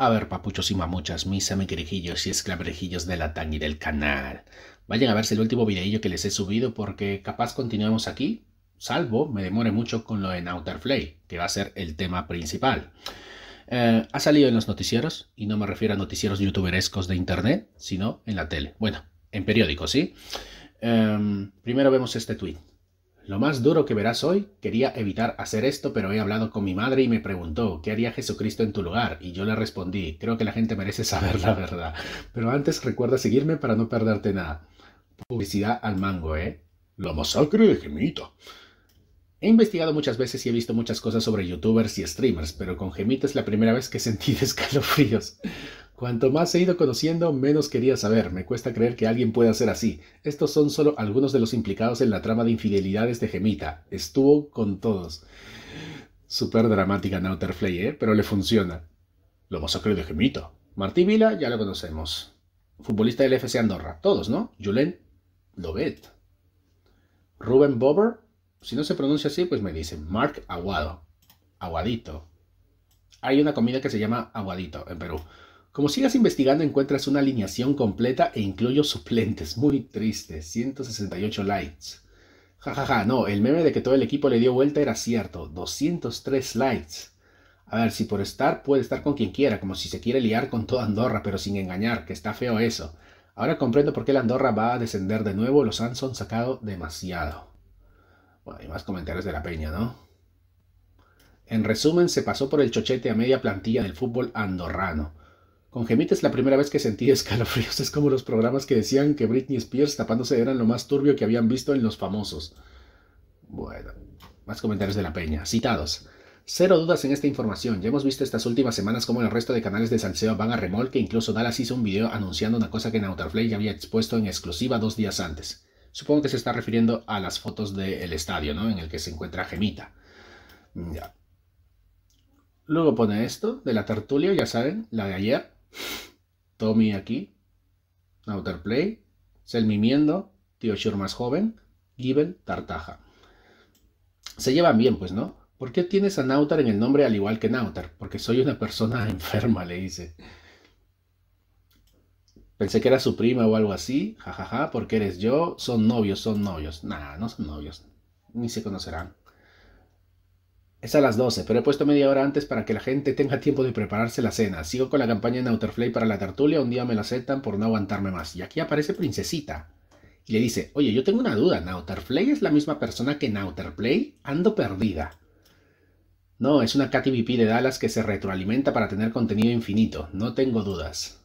A ver, papuchos y mamuchas, mis amiguirijillos y esclaverejillos de la y del canal. Vayan a verse el último videillo que les he subido porque capaz continuemos aquí, salvo me demore mucho con lo de Outer que va a ser el tema principal. Eh, ha salido en los noticieros, y no me refiero a noticieros youtuberescos de internet, sino en la tele. Bueno, en periódicos, ¿sí? Em, primero vemos este tweet. Lo más duro que verás hoy, quería evitar hacer esto, pero he hablado con mi madre y me preguntó, ¿qué haría Jesucristo en tu lugar? Y yo le respondí, creo que la gente merece saber la verdad. Pero antes recuerda seguirme para no perderte nada. Publicidad al mango, ¿eh? La masacre de Gemita. He investigado muchas veces y he visto muchas cosas sobre youtubers y streamers, pero con Gemita es la primera vez que sentí escalofríos. Cuanto más he ido conociendo, menos quería saber. Me cuesta creer que alguien pueda ser así. Estos son solo algunos de los implicados en la trama de infidelidades de Gemita. Estuvo con todos. Súper dramática Nauterflay, ¿eh? Pero le funciona. Lo masacre de Gemita. Martí Vila, ya lo conocemos. Futbolista del FC Andorra. Todos, ¿no? Julen Lovet. Rubén Bober. Si no se pronuncia así, pues me dicen. Mark Aguado. Aguadito. Hay una comida que se llama aguadito en Perú. Como sigas investigando encuentras una alineación completa e incluyo suplentes. Muy triste. 168 likes. Jajaja, ja, ja. no, el meme de que todo el equipo le dio vuelta era cierto. 203 likes. A ver, si por estar puede estar con quien quiera, como si se quiere liar con toda Andorra, pero sin engañar, que está feo eso. Ahora comprendo por qué la Andorra va a descender de nuevo, los han sacado demasiado. Bueno, hay más comentarios de la peña, ¿no? En resumen, se pasó por el chochete a media plantilla del fútbol andorrano. Con Gemita es la primera vez que sentí escalofríos. Es como los programas que decían que Britney Spears tapándose eran lo más turbio que habían visto en los famosos. Bueno, más comentarios de la peña. Citados. Cero dudas en esta información. Ya hemos visto estas últimas semanas cómo el resto de canales de salseo van a remolque. Incluso Dallas hizo un video anunciando una cosa que Nauterflay ya había expuesto en exclusiva dos días antes. Supongo que se está refiriendo a las fotos del estadio, ¿no? En el que se encuentra Gemita. Ya. Luego pone esto de la tertulia, ya saben, la de ayer. Tommy aquí, Outerplay, Mimiendo, Tío Shur más joven, Given, Tartaja. Se llevan bien, pues, ¿no? ¿Por qué tienes a Nauter en el nombre al igual que Nauter? Porque soy una persona enferma, le hice. Pensé que era su prima o algo así, jajaja, ja, ja, porque eres yo, son novios, son novios. Nah, no son novios, ni se conocerán. Es a las 12, pero he puesto media hora antes para que la gente tenga tiempo de prepararse la cena. Sigo con la campaña de Outerflay para la tertulia, un día me la aceptan por no aguantarme más. Y aquí aparece Princesita. Y le dice, oye, yo tengo una duda, ¿Nauterflay es la misma persona que Nauterplay? Ando perdida. No, es una VP de Dallas que se retroalimenta para tener contenido infinito, no tengo dudas.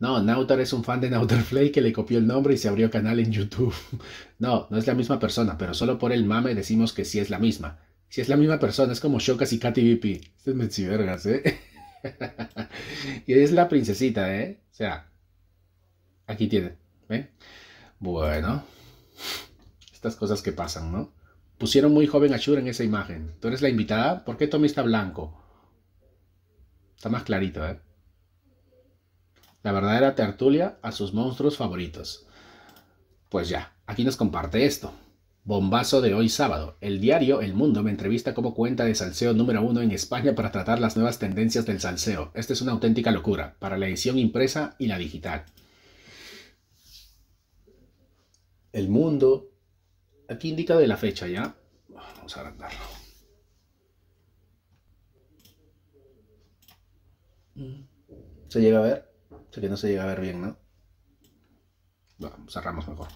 No, Nauter es un fan de Nauterflay que le copió el nombre y se abrió canal en YouTube. No, no es la misma persona, pero solo por el mame decimos que sí es la misma. Si es la misma persona, es como Shokas y Katy VP. Este es ¿eh? y es la princesita, ¿eh? O sea, aquí tiene. Bueno, estas cosas que pasan, ¿no? Pusieron muy joven a Shura en esa imagen. ¿Tú eres la invitada? ¿Por qué Tommy está blanco? Está más clarito, ¿eh? La verdadera tertulia a sus monstruos favoritos. Pues ya, aquí nos comparte esto. Bombazo de hoy sábado. El diario El Mundo me entrevista como cuenta de salseo número uno en España para tratar las nuevas tendencias del salseo. Esta es una auténtica locura para la edición impresa y la digital. El Mundo. Aquí indica de la fecha ya. Vamos a agrandarlo. ¿Se llega a ver? Sé que no se llega a ver bien, ¿no? Bueno, cerramos mejor.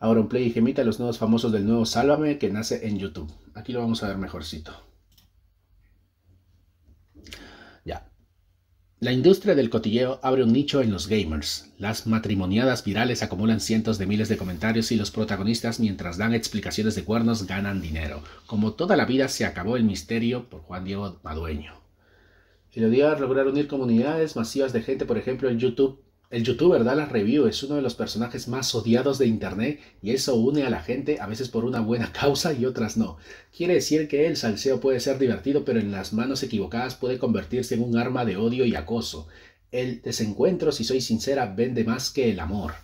Ahora un play y Gemita, los nuevos famosos del nuevo Sálvame que nace en YouTube. Aquí lo vamos a ver mejorcito. Ya. La industria del cotilleo abre un nicho en los gamers. Las matrimoniadas virales acumulan cientos de miles de comentarios y los protagonistas, mientras dan explicaciones de cuernos, ganan dinero. Como toda la vida se acabó el misterio por Juan Diego Madueño. El día lograr unir comunidades masivas de gente, por ejemplo, en YouTube el youtuber da review es uno de los personajes más odiados de internet y eso une a la gente a veces por una buena causa y otras no. Quiere decir que el salseo puede ser divertido pero en las manos equivocadas puede convertirse en un arma de odio y acoso. El desencuentro, si soy sincera, vende más que el amor.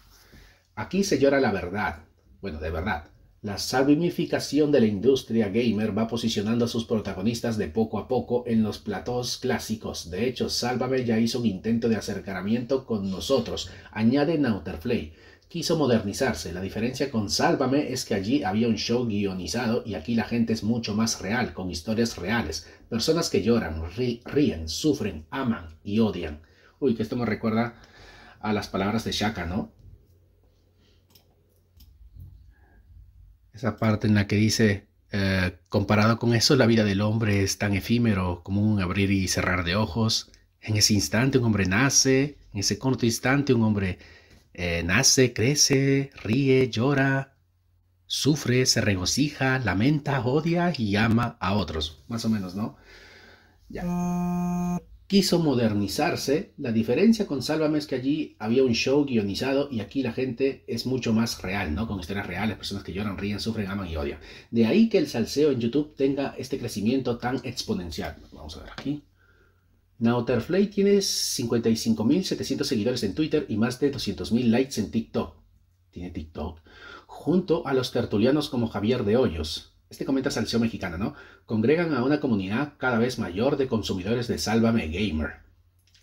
Aquí se llora la verdad. Bueno, de verdad. La salvimificación de la industria gamer va posicionando a sus protagonistas de poco a poco en los platós clásicos. De hecho, Sálvame ya hizo un intento de acercamiento con nosotros, añade Nauterplay. Quiso modernizarse. La diferencia con Sálvame es que allí había un show guionizado y aquí la gente es mucho más real, con historias reales. Personas que lloran, ríen, sufren, aman y odian. Uy, que esto me recuerda a las palabras de Shaka, ¿no? esa parte en la que dice, eh, comparado con eso, la vida del hombre es tan efímero como un abrir y cerrar de ojos. En ese instante un hombre nace, en ese corto instante un hombre eh, nace, crece, ríe, llora, sufre, se regocija, lamenta, odia y ama a otros. Más o menos, ¿no? Ya quiso modernizarse. La diferencia con Sálvame es que allí había un show guionizado y aquí la gente es mucho más real, ¿no? Con historias reales, personas que lloran, ríen, sufren, aman y odian. De ahí que el salseo en YouTube tenga este crecimiento tan exponencial. Vamos a ver aquí. Nauterflay tiene 55.700 seguidores en Twitter y más de 200.000 likes en TikTok. Tiene TikTok. Junto a los tertulianos como Javier de Hoyos. Este comenta salseo mexicana, ¿no? Congregan a una comunidad cada vez mayor de consumidores de Sálvame Gamer.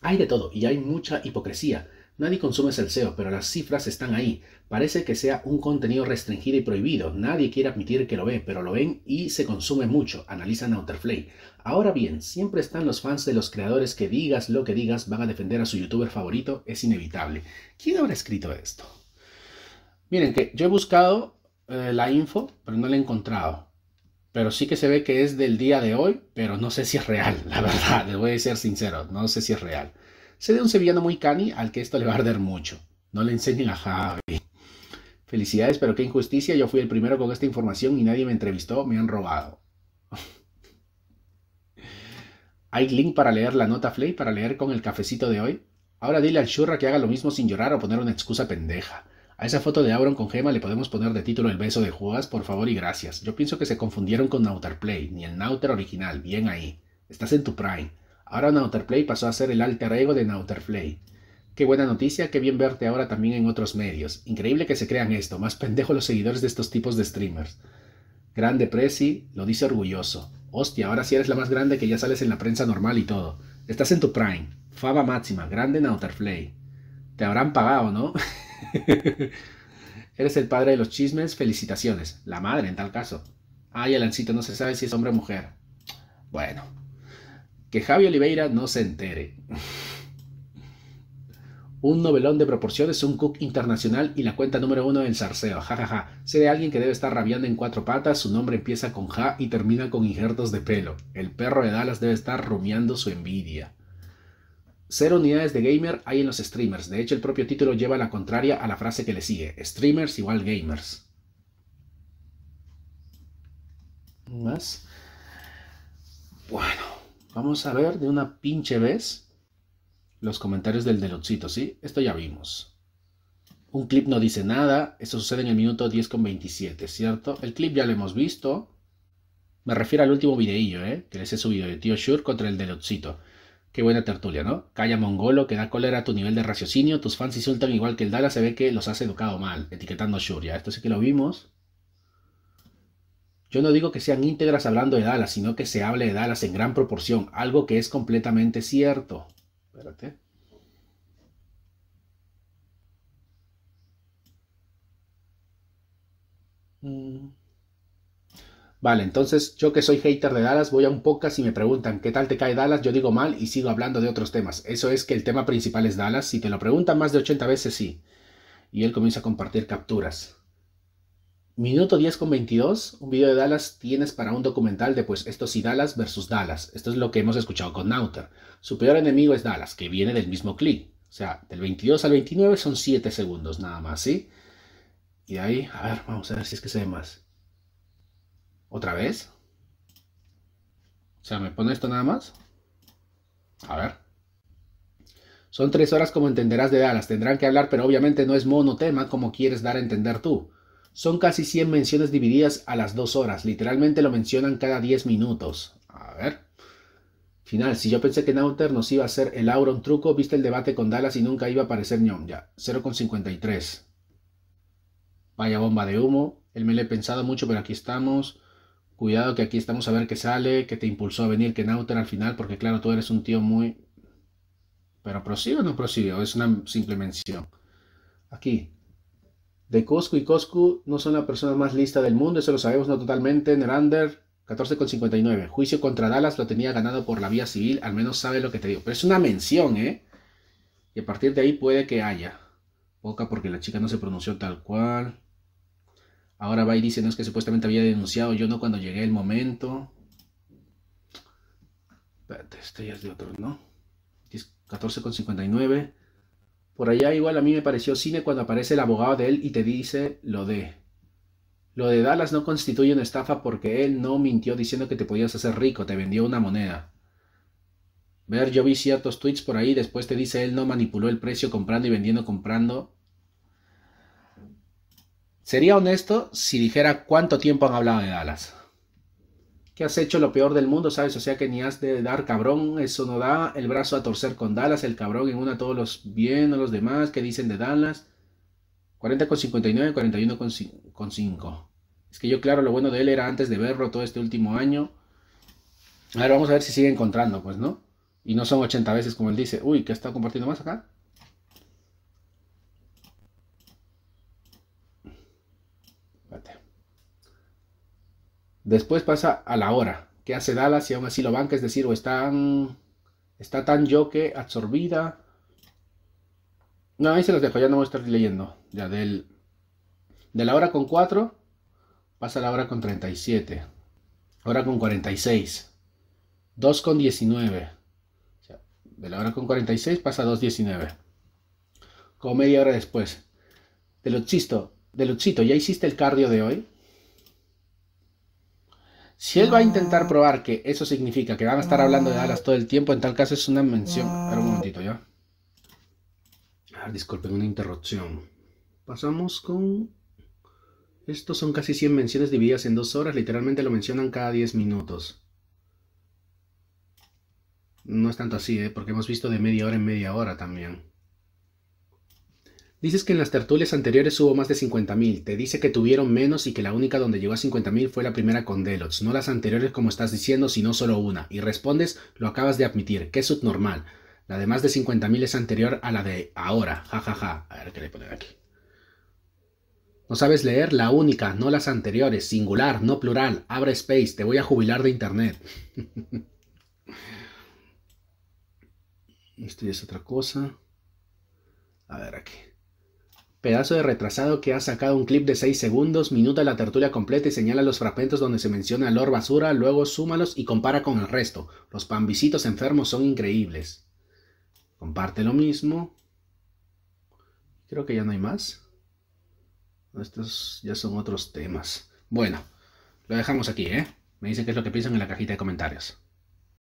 Hay de todo y hay mucha hipocresía. Nadie consume salseo, pero las cifras están ahí. Parece que sea un contenido restringido y prohibido. Nadie quiere admitir que lo ve, pero lo ven y se consume mucho, analiza Nauterflay. Ahora bien, siempre están los fans de los creadores que digas lo que digas van a defender a su youtuber favorito, es inevitable. ¿Quién habrá escrito esto? Miren que yo he buscado eh, la info, pero no la he encontrado pero sí que se ve que es del día de hoy, pero no sé si es real, la verdad, Les voy a ser sincero, no sé si es real. Se de un sevillano muy cani al que esto le va a arder mucho. No le enseñen a Javi. Felicidades, pero qué injusticia. Yo fui el primero con esta información y nadie me entrevistó. Me han robado. ¿Hay link para leer la nota Flay, para leer con el cafecito de hoy? Ahora dile al churra que haga lo mismo sin llorar o poner una excusa pendeja. A esa foto de Auron con Gema le podemos poner de título el beso de Juas, por favor y gracias. Yo pienso que se confundieron con Nauterplay Play, ni el Nauter original, bien ahí. Estás en tu prime. Ahora Nauterplay Play pasó a ser el alter ego de Nauterplay. Qué buena noticia, qué bien verte ahora también en otros medios. Increíble que se crean esto, más pendejo los seguidores de estos tipos de streamers. Grande Prezi, lo dice orgulloso. Hostia, ahora sí eres la más grande que ya sales en la prensa normal y todo. Estás en tu prime. Fama máxima, grande Nauterplay. Play. Te habrán pagado, ¿no? Eres el padre de los chismes, felicitaciones. La madre, en tal caso. Ay, Alancito, no se sabe si es hombre o mujer. Bueno, que Javi Oliveira no se entere. un novelón de proporciones, un cook internacional y la cuenta número uno del zarceo. Ja, Ja, ja. Sé alguien que debe estar rabiando en cuatro patas, su nombre empieza con ja y termina con injertos de pelo. El perro de Dallas debe estar rumiando su envidia. Cero unidades de gamer hay en los streamers. De hecho, el propio título lleva la contraria a la frase que le sigue. Streamers igual gamers. Más. Bueno, vamos a ver de una pinche vez los comentarios del Deluxito, ¿sí? Esto ya vimos. Un clip no dice nada. Esto sucede en el minuto 10 con 27, ¿cierto? El clip ya lo hemos visto. Me refiero al último videillo, ¿eh? Que les he subido de Tío Shure contra el Deluxito. Qué buena tertulia, ¿no? Calla mongolo, que da cólera tu nivel de raciocinio. Tus fans insultan igual que el Dala, se ve que los has educado mal, etiquetando a Esto sí que lo vimos. Yo no digo que sean íntegras hablando de Dallas, sino que se hable de Dallas en gran proporción, algo que es completamente cierto. Espérate. Mm. Vale, entonces yo que soy hater de Dallas, voy a un POCAS y me preguntan qué tal te cae Dallas, yo digo mal y sigo hablando de otros temas. Eso es que el tema principal es Dallas, si te lo preguntan más de 80 veces, sí. Y él comienza a compartir capturas. Minuto 10 con 22, un video de Dallas tienes para un documental de pues esto sí Dallas versus Dallas. Esto es lo que hemos escuchado con Nauter. Su peor enemigo es Dallas, que viene del mismo clic O sea, del 22 al 29 son 7 segundos nada más, ¿sí? Y ahí, a ver, vamos a ver si es que se ve más. ¿Otra vez? O sea, ¿me pone esto nada más? A ver. Son tres horas como entenderás de Dallas. Tendrán que hablar, pero obviamente no es monotema como quieres dar a entender tú. Son casi 100 menciones divididas a las dos horas. Literalmente lo mencionan cada 10 minutos. A ver. Final, si yo pensé que Nauter nos iba a hacer el Auron truco, viste el debate con Dallas y nunca iba a aparecer ñom. Ya, 0,53. Vaya bomba de humo. Él me lo he pensado mucho, pero aquí estamos cuidado que aquí estamos a ver qué sale, que te impulsó a venir, qué Nauter al final, porque claro, tú eres un tío muy... Pero prosigue o no prosigue, es una simple mención. Aquí. De Cosco y Coscu no son la persona más lista del mundo, eso lo sabemos no totalmente. Nerander, 14,59. Juicio contra Dallas lo tenía ganado por la vía civil, al menos sabe lo que te digo. Pero es una mención, ¿eh? Y a partir de ahí puede que haya. Poca porque la chica no se pronunció tal cual. Ahora va y dice, no es que supuestamente había denunciado yo, no cuando llegué el momento. Espérate, este ya es de otro, ¿no? 14,59. Por allá igual a mí me pareció cine cuando aparece el abogado de él y te dice lo de... Lo de Dallas no constituye una estafa porque él no mintió diciendo que te podías hacer rico, te vendió una moneda. Ver, yo vi ciertos tweets por ahí, después te dice él no manipuló el precio comprando y vendiendo comprando Sería honesto si dijera cuánto tiempo han hablado de Dallas. Que has hecho lo peor del mundo, ¿sabes? O sea que ni has de dar cabrón, eso no da. El brazo a torcer con Dallas, el cabrón en una todos los bien, o los demás, que dicen de Dallas? con con 41,5. Es que yo, claro, lo bueno de él era antes de verlo todo este último año. A ver, vamos a ver si sigue encontrando, pues, ¿no? Y no son 80 veces como él dice. Uy, que está compartiendo más acá. Después pasa a la hora. ¿Qué hace Dallas si aún así lo banca? Es decir, o están, está tan yo que absorbida. No, ahí se los dejo, ya no voy a estar leyendo. Ya del, de la hora con 4 pasa la hora con 37. Hora con 46. 2 con 19. O sea, de la hora con 46 pasa 2.19. Como media hora después. De chisto? de chito, ¿ya hiciste el cardio de hoy? Si él va a intentar ah. probar que eso significa que van a estar hablando de alas ah. todo el tiempo, en tal caso es una mención. Ah. Espera un momentito ya. disculpen una interrupción. Pasamos con. Estos son casi 100 menciones divididas en dos horas. Literalmente lo mencionan cada 10 minutos. No es tanto así, ¿eh? porque hemos visto de media hora en media hora también. Dices que en las tertulias anteriores hubo más de 50.000. Te dice que tuvieron menos y que la única donde llegó a 50.000 fue la primera con Delots, no las anteriores como estás diciendo, sino solo una. Y respondes, lo acabas de admitir, que es subnormal. La de más de 50.000 es anterior a la de ahora. Ja, ja, ja. A ver qué le ponen aquí. No sabes leer la única, no las anteriores. Singular, no plural. Abre space, te voy a jubilar de internet. Esto ya es otra cosa. A ver aquí. Pedazo de retrasado que ha sacado un clip de 6 segundos, minuta la tertulia completa y señala los fragmentos donde se menciona alor Basura, luego súmalos y compara con el resto. Los pambisitos enfermos son increíbles. Comparte lo mismo. Creo que ya no hay más. Estos ya son otros temas. Bueno, lo dejamos aquí, ¿eh? Me dicen qué es lo que piensan en la cajita de comentarios.